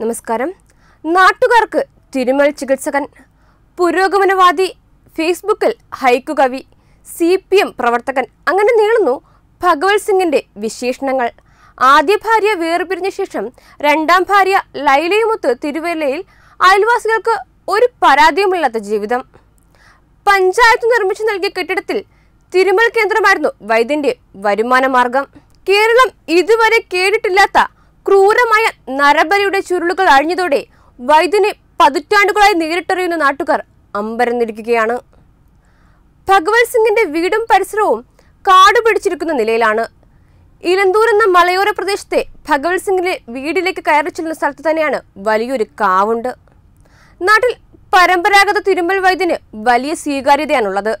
നമസ്കാരം നാട്ടുകാർക്ക് തിരുമൽ ചികിത്സകൻ പുരോഗമനവാദി ഫേസ്ബുക്കിൽ ഹൈക്കുകവി സി പി എം പ്രവർത്തകൻ അങ്ങനെ നീളുന്നു ഭഗവത് സിംഗിന്റെ വിശേഷണങ്ങൾ ആദ്യ ഭാര്യ വേർപിരിഞ്ഞ ശേഷം രണ്ടാം ഭാര്യ ലൈലയുമൊത്ത് തിരുവല്ലയിൽ അയൽവാസികൾക്ക് ഒരു പരാതിയുമില്ലാത്ത ജീവിതം പഞ്ചായത്ത് നിർമ്മിച്ചു നൽകിയ കെട്ടിടത്തിൽ തിരുമൽ കേന്ദ്രമായിരുന്നു വൈദ്യന്റെ വരുമാന മാർഗം കേരളം ഇതുവരെ കേട്ടിട്ടില്ലാത്ത ക്രൂരമായ നരബലിയുടെ ചുരുളുകൾ അഴിഞ്ഞതോടെ വൈദ്യനെ പതിറ്റാണ്ടുകളായി നേരിട്ടറിയുന്ന നാട്ടുകാർ അമ്പരന്നിരിക്കുകയാണ് ഭഗവത് സിംഗിന്റെ വീടും പരിസരവും കാട് പിടിച്ചിരിക്കുന്ന നിലയിലാണ് ഇലന്തൂർ എന്ന മലയോര പ്രദേശത്തെ ഭഗവത് സിംഗിന്റെ വീടിലേക്ക് കയറി ചെല്ലുന്ന സ്ഥലത്ത് തന്നെയാണ് വലിയൊരു കാവുണ്ട് നാട്ടിൽ പരമ്പരാഗത തിരുമൽ വൈദ്യന് വലിയ സ്വീകാര്യതയാണുള്ളത്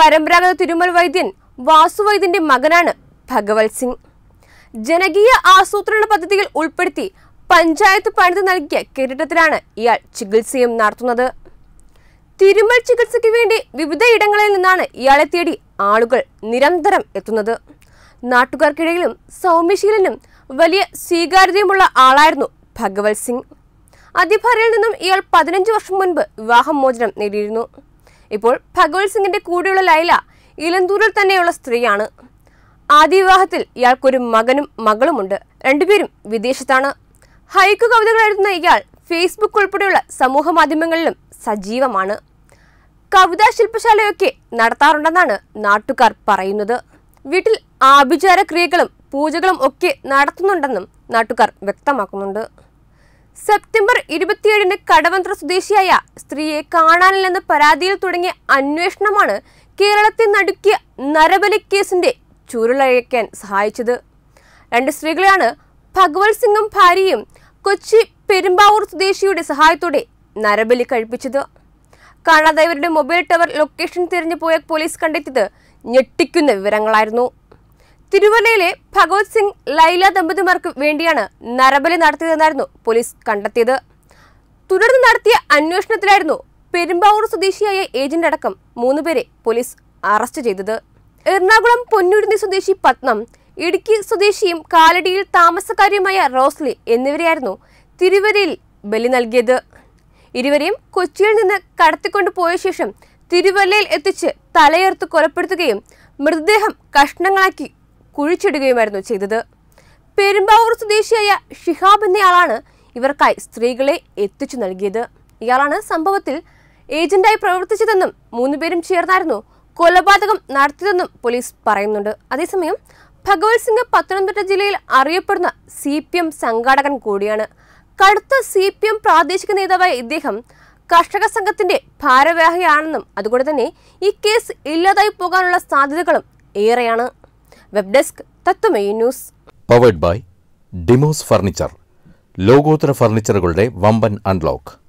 പരമ്പരാഗത തിരുമൽ വൈദ്യൻ വാസുവൈദ്യന്റെ മകനാണ് ഭഗവത് സിംഗ് ജനകീയ ആസൂത്രണ പദ്ധതിയിൽ ഉൾപ്പെടുത്തി പഞ്ചായത്ത് പണിത് നൽകിയ കെട്ടിടത്തിലാണ് ഇയാൾ ചികിത്സയും നടത്തുന്നത് തിരുമൽ ചികിത്സയ്ക്ക് വേണ്ടി വിവിധയിടങ്ങളിൽ നിന്നാണ് ഇയാളെ തേടി ആളുകൾ നിരന്തരം എത്തുന്നത് നാട്ടുകാർക്കിടയിലും സൗമ്യശീലനും വലിയ സ്വീകാര്യതയുമുള്ള ആളായിരുന്നു ഭഗവത് സിംഗ് അതിഭാരയിൽ നിന്നും ഇയാൾ പതിനഞ്ച് വർഷം മുൻപ് മോചനം നേടിയിരുന്നു ഇപ്പോൾ ഭഗവത് സിംഗിന്റെ കൂടെയുള്ള ലൈല ഇലന്തൂരിൽ തന്നെയുള്ള സ്ത്രീയാണ് ആദ്യ വിവാഹത്തിൽ ഇയാൾക്കൊരു മകനും മകളുമുണ്ട് രണ്ടുപേരും വിദേശത്താണ് ഹൈക്കു കവിതകൾ എഴുതുന്ന ഇയാൾ ഫേസ്ബുക്ക് ഉൾപ്പെടെയുള്ള സമൂഹ മാധ്യമങ്ങളിലും സജീവമാണ് കവിതാ ശില്പശാലയൊക്കെ നടത്താറുണ്ടെന്നാണ് നാട്ടുകാർ പറയുന്നത് വീട്ടിൽ ആഭിചാര ക്രിയകളും പൂജകളും ഒക്കെ നടത്തുന്നുണ്ടെന്നും നാട്ടുകാർ വ്യക്തമാക്കുന്നുണ്ട് സെപ്റ്റംബർ ഇരുപത്തിയേഴിന് കടവന്ത്ര സ്വദേശിയായ സ്ത്രീയെ കാണാനില്ലെന്ന പരാതിയിൽ തുടങ്ങിയ അന്വേഷണമാണ് കേരളത്തെ നടുക്കിയ നരബലി കേസിന്റെ ചുരുളഴിക്കാൻ സഹായിച്ചത് രണ്ട് സ്ത്രീകളെയാണ് ഭഗവത് സിംഗും ഭാര്യയും കൊച്ചി പെരുമ്പാവൂർ സ്വദേശിയുടെ സഹായത്തോടെ നരബലി കഴിപ്പിച്ചത് കാണാതായവരുടെ മൊബൈൽ ടവർ ലൊക്കേഷൻ തിരഞ്ഞു പോയ പോലീസ് കണ്ടെത്തിയത് ഞെട്ടിക്കുന്ന വിവരങ്ങളായിരുന്നു തിരുവല്ലയിലെ ഭഗവത് സിംഗ് ലൈല ദമ്പതിമാർക്ക് വേണ്ടിയാണ് നരബലി നടത്തിയതെന്നായിരുന്നു പോലീസ് കണ്ടെത്തിയത് തുടർന്ന് നടത്തിയ അന്വേഷണത്തിലായിരുന്നു പെരുമ്പാവൂർ സ്വദേശിയായ ഏജന്റ് അടക്കം മൂന്നുപേരെ പോലീസ് അറസ്റ്റ് ചെയ്തത് എറണാകുളം പൊന്നുരുന്നി സ്വദേശി പത്നം ഇടുക്കി സ്വദേശിയും കാലടിയിൽ താമസക്കാരിയുമായ റോസ്ലി എന്നിവരെയായിരുന്നു തിരുവരയിൽ ബലി നൽകിയത് ഇരുവരെയും കൊച്ചിയിൽ നിന്ന് കടത്തിക്കൊണ്ടു പോയ ശേഷം തിരുവല്ലയിൽ എത്തിച്ച് തലയേർത്ത് കൊലപ്പെടുത്തുകയും മൃതദേഹം കഷ്ണങ്ങളാക്കി കുഴിച്ചിടുകയുമായിരുന്നു ചെയ്തത് പെരുമ്പാവൂർ സ്വദേശിയായ ഷിഹാബ് എന്നയാളാണ് ഇവർക്കായി സ്ത്രീകളെ എത്തിച്ചു നൽകിയത് ഇയാളാണ് സംഭവത്തിൽ ഏജന്റായി പ്രവർത്തിച്ചതെന്നും മൂന്നുപേരും ചേർന്നായിരുന്നു കൊലപാതകം നടത്തിയതെന്നും പോലീസ് പറയുന്നുണ്ട് അതേസമയം ഭഗവത് സിംഗ് പത്തനംതിട്ട ജില്ലയിൽ അറിയപ്പെടുന്ന സി പി എം സംഘാടകൻ കൂടിയാണ് കടുത്ത സി പി എം പ്രാദേശിക നേതാവായ ഇദ്ദേഹം കർഷക സംഘത്തിന്റെ ഭാരവാഹിയാണെന്നും അതുകൊണ്ട് തന്നെ ഈ കേസ് ഇല്ലാതായി പോകാനുള്ള സാധ്യതകളും ഏറെയാണ് web desk Tatwamayi news powered by Demos furniture ലോകോത്തര ഫർണിച്ചറുകളുടെ വമ്പൻ അൺലോക്ക്